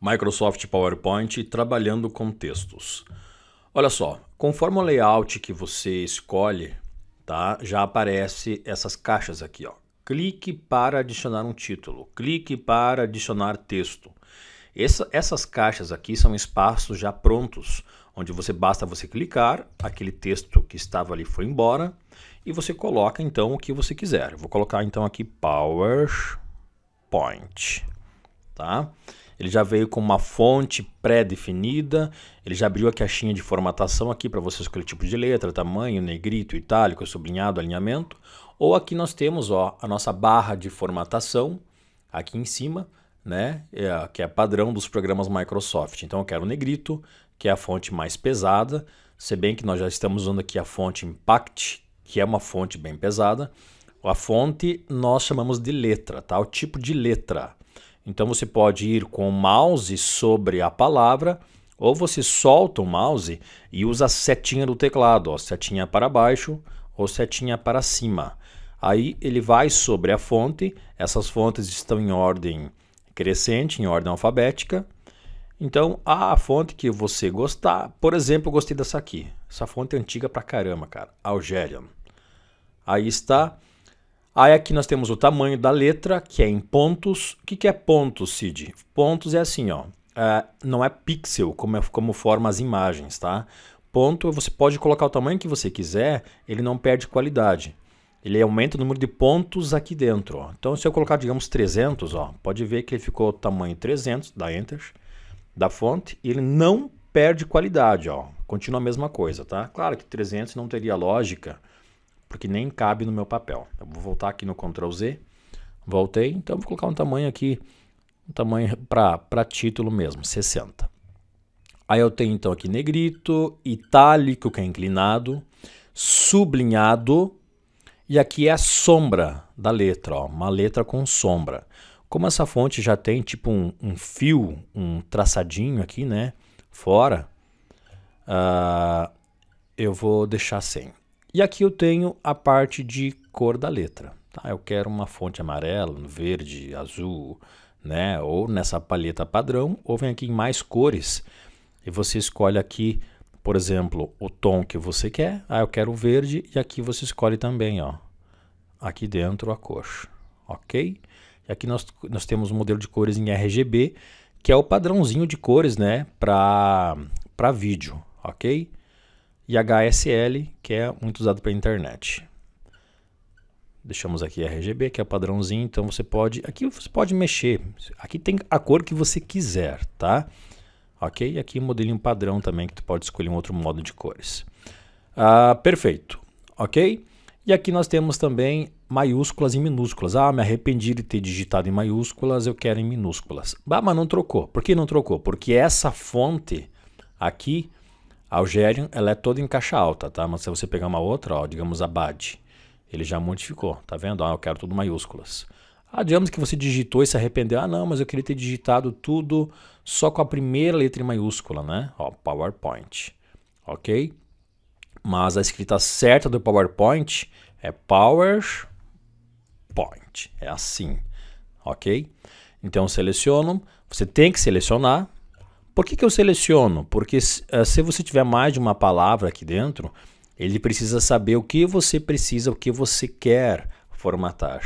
Microsoft PowerPoint trabalhando com textos. Olha só, conforme o layout que você escolhe, tá? Já aparece essas caixas aqui, ó. Clique para adicionar um título, clique para adicionar texto. Essa, essas caixas aqui são espaços já prontos, onde você basta você clicar, aquele texto que estava ali foi embora e você coloca então o que você quiser. Eu vou colocar então aqui PowerPoint, tá? Ele já veio com uma fonte pré-definida, ele já abriu a caixinha de formatação aqui para você escolher tipo de letra, tamanho, negrito, itálico, sublinhado, alinhamento. Ou aqui nós temos ó, a nossa barra de formatação aqui em cima, né? É, que é padrão dos programas Microsoft. Então eu quero o negrito, que é a fonte mais pesada, se bem que nós já estamos usando aqui a fonte Impact, que é uma fonte bem pesada. A fonte nós chamamos de letra, tá? O tipo de letra. Então você pode ir com o mouse sobre a palavra ou você solta o mouse e usa a setinha do teclado, ó, setinha para baixo ou setinha para cima. Aí ele vai sobre a fonte, essas fontes estão em ordem crescente, em ordem alfabética. Então, a fonte que você gostar, por exemplo, eu gostei dessa aqui. Essa fonte é antiga pra caramba, cara. Algerian. Aí está Aí aqui nós temos o tamanho da letra, que é em pontos. O que, que é pontos, Cid? Pontos é assim, ó. É, não é pixel, como, é, como forma as imagens, tá? Ponto, você pode colocar o tamanho que você quiser, ele não perde qualidade. Ele aumenta o número de pontos aqui dentro. Ó. Então, se eu colocar, digamos, 300, ó, pode ver que ele ficou tamanho 300, dá Enter, da fonte, e ele não perde qualidade. Ó. Continua a mesma coisa, tá? Claro que 300 não teria lógica, porque nem cabe no meu papel. Eu vou voltar aqui no Ctrl Z, voltei, então vou colocar um tamanho aqui, um tamanho para título mesmo, 60. Aí eu tenho então aqui negrito, itálico que é inclinado, sublinhado e aqui é a sombra da letra, ó, uma letra com sombra. Como essa fonte já tem tipo um, um fio, um traçadinho aqui, né, fora, uh, eu vou deixar sem. E aqui eu tenho a parte de cor da letra. Tá? Eu quero uma fonte amarela, verde, azul, né? ou nessa palheta padrão, ou vem aqui em mais cores e você escolhe aqui, por exemplo, o tom que você quer. Ah, eu quero verde e aqui você escolhe também, ó, aqui dentro a cor, ok? E aqui nós, nós temos um modelo de cores em RGB, que é o padrãozinho de cores né, para vídeo, ok? e HSL, que é muito usado para internet. Deixamos aqui RGB, que é o padrãozinho, então você pode, aqui você pode mexer. Aqui tem a cor que você quiser, tá? OK? E aqui modelinho padrão também que tu pode escolher um outro modo de cores. Ah, perfeito. OK? E aqui nós temos também maiúsculas e minúsculas. Ah, me arrependi de ter digitado em maiúsculas, eu quero em minúsculas. Ah, mas não trocou. Por que não trocou? Porque essa fonte aqui a Algerian, ela é toda em caixa alta, tá? Mas se você pegar uma outra, ó, digamos Abad, ele já modificou, tá vendo? Ah, eu quero tudo maiúsculas. Ah, digamos que você digitou e se arrependeu. Ah, não, mas eu queria ter digitado tudo só com a primeira letra em maiúscula, né? Ó, PowerPoint, ok? Mas a escrita certa do PowerPoint é PowerPoint, é assim, ok? Então, seleciono, você tem que selecionar, por que, que eu seleciono? Porque eh, se você tiver mais de uma palavra aqui dentro, ele precisa saber o que você precisa, o que você quer formatar.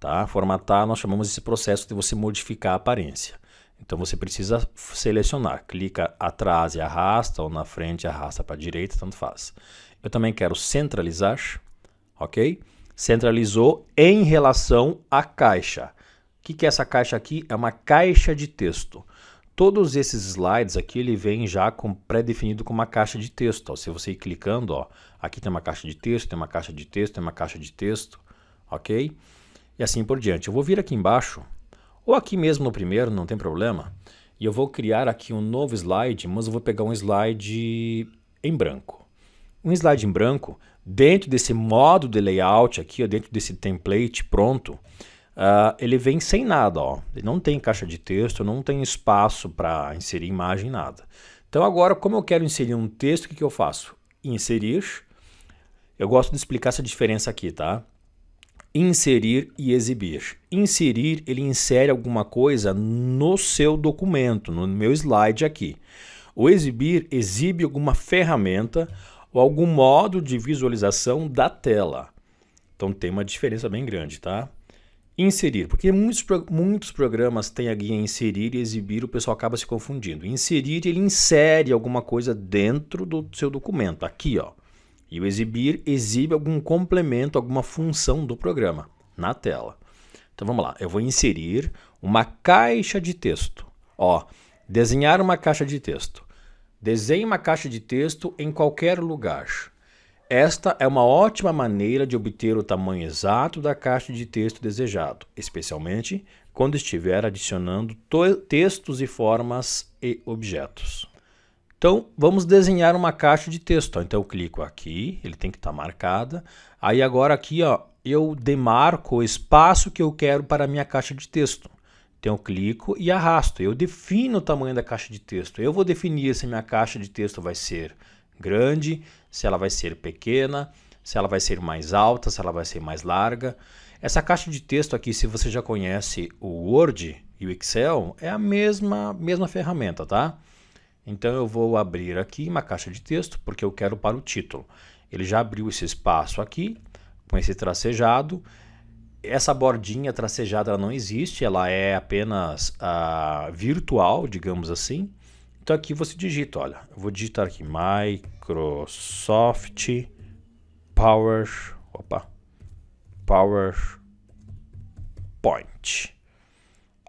Tá? Formatar, nós chamamos esse processo de você modificar a aparência. Então você precisa selecionar, clica atrás e arrasta, ou na frente e arrasta para a direita, tanto faz. Eu também quero centralizar, ok? Centralizou em relação à caixa. O que, que é essa caixa aqui? É uma caixa de texto. Todos esses slides aqui ele vem já com, pré-definido com uma caixa de texto. Ó. Se você ir clicando, ó, aqui tem uma caixa de texto, tem uma caixa de texto, tem uma caixa de texto, ok? E assim por diante. Eu vou vir aqui embaixo, ou aqui mesmo no primeiro, não tem problema. E eu vou criar aqui um novo slide, mas eu vou pegar um slide em branco. Um slide em branco, dentro desse modo de layout aqui, ó, dentro desse template pronto, Uh, ele vem sem nada, ó. Ele não tem caixa de texto, não tem espaço para inserir imagem, nada. Então agora, como eu quero inserir um texto, o que, que eu faço? Inserir. Eu gosto de explicar essa diferença aqui, tá? Inserir e exibir. Inserir, ele insere alguma coisa no seu documento, no meu slide aqui. O exibir exibe alguma ferramenta ou algum modo de visualização da tela. Então tem uma diferença bem grande, tá? Inserir, porque muitos, muitos programas têm a guia inserir e exibir, o pessoal acaba se confundindo. Inserir, ele insere alguma coisa dentro do seu documento, aqui ó. E o exibir exibe algum complemento, alguma função do programa na tela. Então vamos lá, eu vou inserir uma caixa de texto. Ó, desenhar uma caixa de texto. Desenhe uma caixa de texto em qualquer lugar. Esta é uma ótima maneira de obter o tamanho exato da caixa de texto desejado, especialmente quando estiver adicionando textos e formas e objetos. Então, vamos desenhar uma caixa de texto. Então, eu clico aqui, ele tem que estar tá marcada. Aí, agora aqui, ó, eu demarco o espaço que eu quero para a minha caixa de texto. Então, eu clico e arrasto. Eu defino o tamanho da caixa de texto. Eu vou definir se minha caixa de texto vai ser grande, se ela vai ser pequena, se ela vai ser mais alta, se ela vai ser mais larga. Essa caixa de texto aqui, se você já conhece o Word e o Excel, é a mesma, mesma ferramenta, tá? Então eu vou abrir aqui uma caixa de texto, porque eu quero para o título. Ele já abriu esse espaço aqui, com esse tracejado. Essa bordinha tracejada não existe, ela é apenas uh, virtual, digamos assim. Então aqui você digita, olha, eu vou digitar aqui Microsoft Power, opa, PowerPoint.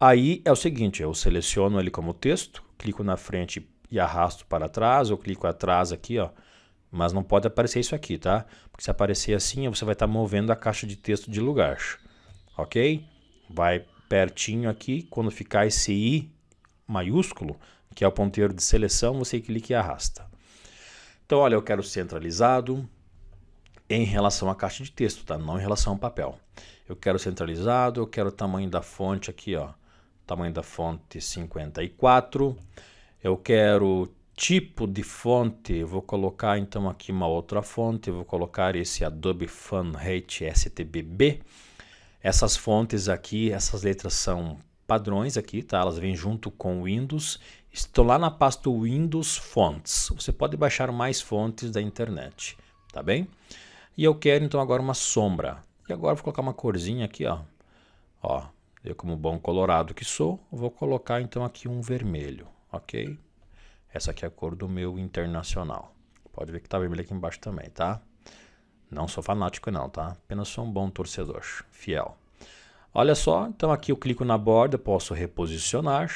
Aí é o seguinte, eu seleciono ele como texto, clico na frente e arrasto para trás, eu clico atrás aqui, ó, mas não pode aparecer isso aqui, tá? Porque se aparecer assim, você vai estar tá movendo a caixa de texto de lugar, ok? Vai pertinho aqui, quando ficar esse I maiúsculo, que é o ponteiro de seleção, você clica e arrasta. Então, olha, eu quero centralizado em relação à caixa de texto, tá? Não em relação ao papel. Eu quero centralizado, eu quero o tamanho da fonte aqui, ó. Tamanho da fonte 54. Eu quero tipo de fonte, vou colocar então aqui uma outra fonte, vou colocar esse Adobe Fan rate STBB. Essas fontes aqui, essas letras são padrões aqui, tá? Elas vêm junto com o Windows Estou lá na pasta Windows Fonts. Você pode baixar mais fontes da internet, tá bem? E eu quero então agora uma sombra. E agora vou colocar uma corzinha aqui, ó. Ó, eu como bom colorado que sou, vou colocar então aqui um vermelho, ok? Essa aqui é a cor do meu internacional. Pode ver que tá vermelho aqui embaixo também, tá? Não sou fanático não, tá? Apenas sou um bom torcedor, fiel. Olha só, então aqui eu clico na borda, posso reposicionar.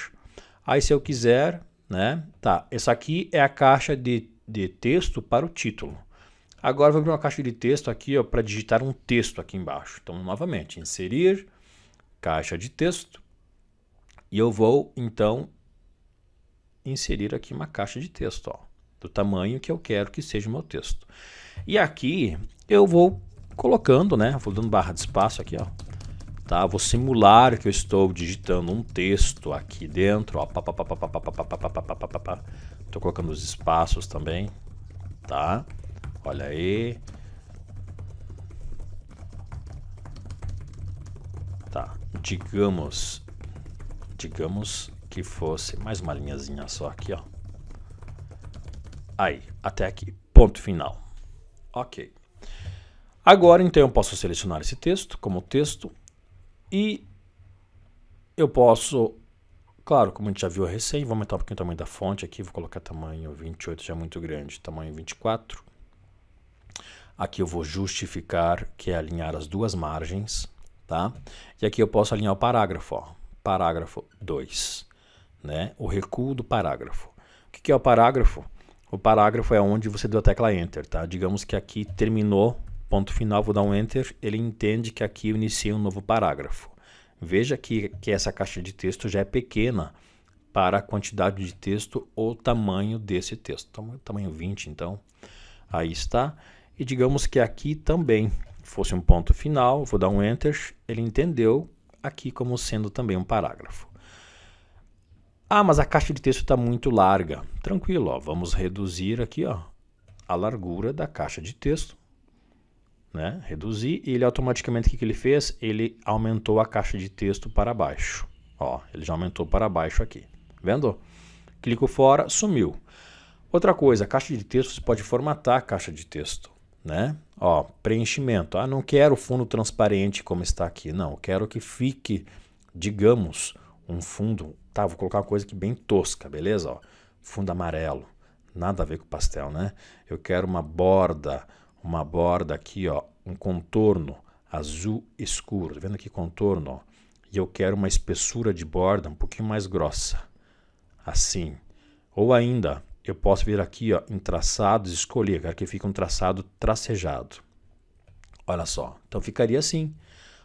Aí se eu quiser, né? Tá, essa aqui é a caixa de, de texto para o título. Agora eu vou abrir uma caixa de texto aqui para digitar um texto aqui embaixo. Então, novamente, inserir, caixa de texto. E eu vou, então, inserir aqui uma caixa de texto, ó, do tamanho que eu quero que seja o meu texto. E aqui eu vou colocando, né? Vou dando barra de espaço aqui, ó tá? Vou simular que eu estou digitando um texto aqui dentro, ó, Estou colocando os espaços também, tá? Olha aí. Tá, digamos, digamos que fosse mais uma linhazinha só aqui, ó. Aí, até aqui, ponto final. Ok. Agora, então, eu posso selecionar esse texto como texto e eu posso, claro, como a gente já viu recém, vou aumentar um pouquinho o tamanho da fonte aqui, vou colocar tamanho 28, já é muito grande, tamanho 24. Aqui eu vou justificar, que é alinhar as duas margens, tá? E aqui eu posso alinhar o parágrafo, ó, parágrafo 2, né? O recuo do parágrafo. O que, que é o parágrafo? O parágrafo é onde você deu a tecla Enter, tá? Digamos que aqui terminou ponto final, vou dar um enter, ele entende que aqui eu iniciei um novo parágrafo. Veja que, que essa caixa de texto já é pequena para a quantidade de texto ou tamanho desse texto. Então, tamanho, tamanho 20, então. Aí está. E digamos que aqui também fosse um ponto final, vou dar um enter, ele entendeu aqui como sendo também um parágrafo. Ah, mas a caixa de texto está muito larga. Tranquilo, ó, vamos reduzir aqui ó, a largura da caixa de texto né? reduzir, e ele automaticamente, o que, que ele fez? Ele aumentou a caixa de texto para baixo. Ó, ele já aumentou para baixo aqui, vendo? Clico fora, sumiu. Outra coisa, caixa de texto, você pode formatar a caixa de texto, né? Ó, preenchimento. Ah, não quero fundo transparente como está aqui. Não, quero que fique, digamos, um fundo... Tá, vou colocar uma coisa aqui bem tosca, beleza? Ó, fundo amarelo. Nada a ver com pastel, né? Eu quero uma borda uma borda aqui, ó, um contorno azul escuro. Tá vendo aqui contorno? Ó? E eu quero uma espessura de borda um pouquinho mais grossa. Assim. Ou ainda, eu posso vir aqui ó, em traçados e escolher. quero que fique um traçado tracejado. Olha só. Então ficaria assim.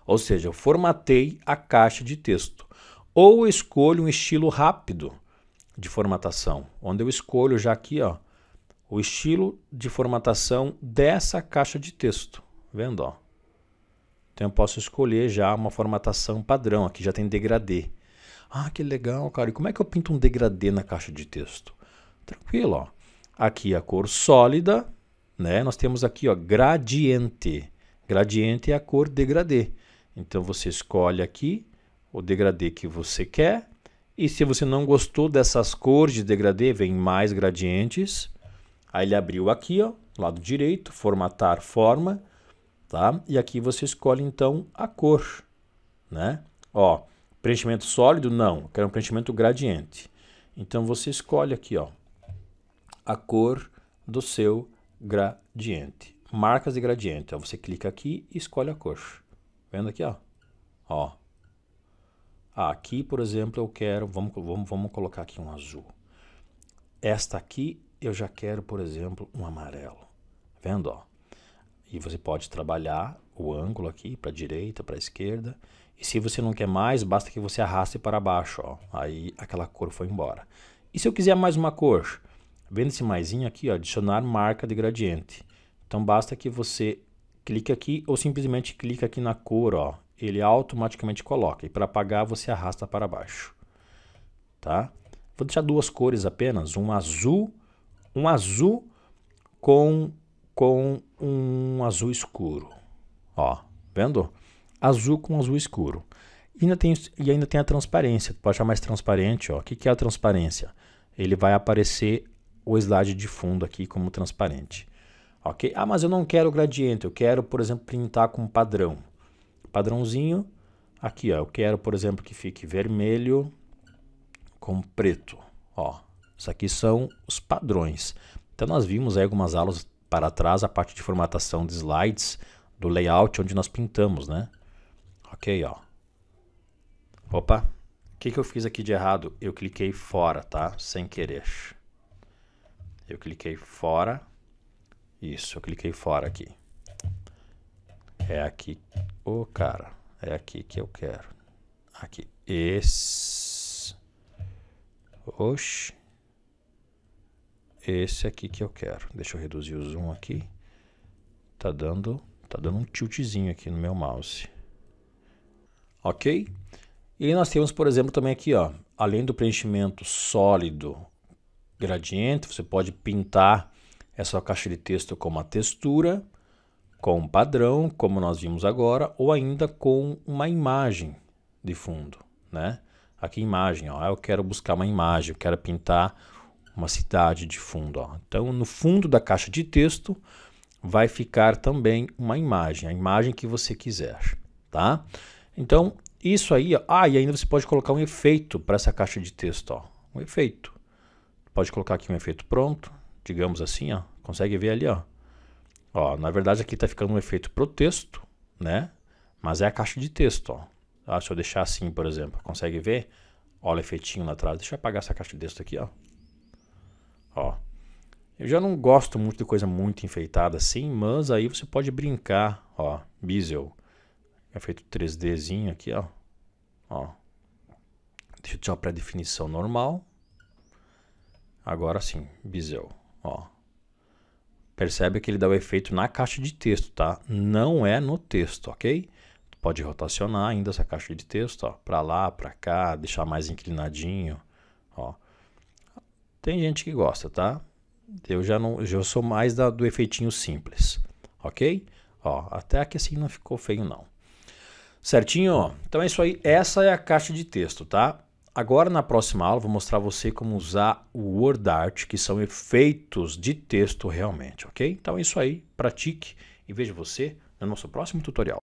Ou seja, eu formatei a caixa de texto. Ou eu escolho um estilo rápido de formatação, onde eu escolho já aqui, ó, o estilo de formatação dessa caixa de texto. Vendo? Ó. Então eu posso escolher já uma formatação padrão. Aqui já tem degradê. Ah, que legal, cara. E como é que eu pinto um degradê na caixa de texto? Tranquilo, ó. Aqui a cor sólida, né? Nós temos aqui, ó, gradiente. Gradiente é a cor degradê. Então você escolhe aqui o degradê que você quer. E se você não gostou dessas cores de degradê, vem mais gradientes. Aí ele abriu aqui, ó, lado direito, formatar forma, tá? E aqui você escolhe então a cor, né? Ó, preenchimento sólido não, eu quero um preenchimento gradiente. Então você escolhe aqui, ó, a cor do seu gradiente. Marcas de gradiente, ó, você clica aqui e escolhe a cor. Vendo aqui, ó. Ó. Ah, aqui, por exemplo, eu quero, vamos, vamos, vamos colocar aqui um azul. Esta aqui eu já quero, por exemplo, um amarelo. Tá vendo, ó? E você pode trabalhar o ângulo aqui para direita, para esquerda. E se você não quer mais, basta que você arraste para baixo, ó. Aí aquela cor foi embora. E se eu quiser mais uma cor? Vendo esse maisinho aqui, ó, adicionar marca de gradiente. Então basta que você clique aqui ou simplesmente clique aqui na cor, ó. Ele automaticamente coloca. E para apagar, você arrasta para baixo. Tá? Vou deixar duas cores apenas, um azul um azul com, com um azul escuro. Ó, vendo? Azul com azul escuro. E ainda tem, e ainda tem a transparência. pode achar mais transparente. Ó. O que, que é a transparência? Ele vai aparecer o slide de fundo aqui como transparente. Ok? Ah, mas eu não quero gradiente. Eu quero, por exemplo, printar com padrão. Padrãozinho. Aqui, ó. Eu quero, por exemplo, que fique vermelho com preto. Ó, isso aqui são os padrões. Então nós vimos aí algumas aulas para trás a parte de formatação de slides, do layout onde nós pintamos, né? Ok, ó. Opa, o que, que eu fiz aqui de errado? Eu cliquei fora, tá? Sem querer. Eu cliquei fora. Isso, eu cliquei fora aqui. É aqui. Ô, oh, cara, é aqui que eu quero. Aqui. Esse. Oxi esse aqui que eu quero. Deixa eu reduzir o zoom aqui. Tá dando, tá dando um tiltzinho aqui no meu mouse. Ok? E nós temos, por exemplo, também aqui, ó, além do preenchimento sólido gradiente, você pode pintar essa caixa de texto com uma textura, com um padrão, como nós vimos agora, ou ainda com uma imagem de fundo, né? Aqui imagem, ó, eu quero buscar uma imagem, eu quero pintar uma cidade de fundo. Ó. Então, no fundo da caixa de texto vai ficar também uma imagem, a imagem que você quiser, tá? Então, isso aí, ó. ah, e ainda você pode colocar um efeito para essa caixa de texto, ó. um efeito. Pode colocar aqui um efeito pronto, digamos assim, ó. consegue ver ali, ó. ó na verdade, aqui está ficando um efeito para o texto, né? Mas é a caixa de texto, ó. Ah, se eu deixar assim, por exemplo, consegue ver? Olha o efeitinho lá atrás. Deixa eu apagar essa caixa de texto aqui, ó. Ó, eu já não gosto muito de coisa muito enfeitada assim, mas aí você pode brincar, ó, bezel. É feito 3Dzinho aqui, ó. Ó. Deixa eu tirar para definição normal. Agora sim, bezel, ó. Percebe que ele dá o efeito na caixa de texto, tá? Não é no texto, ok? Pode rotacionar ainda essa caixa de texto, ó, para lá, para cá, deixar mais inclinadinho, ó. Tem gente que gosta, tá? Eu já não, eu sou mais da, do efeitinho simples, ok? Ó, até aqui assim não ficou feio não. Certinho? Então é isso aí, essa é a caixa de texto, tá? Agora na próxima aula vou mostrar você como usar o WordArt, que são efeitos de texto realmente, ok? Então é isso aí, pratique e vejo você no nosso próximo tutorial.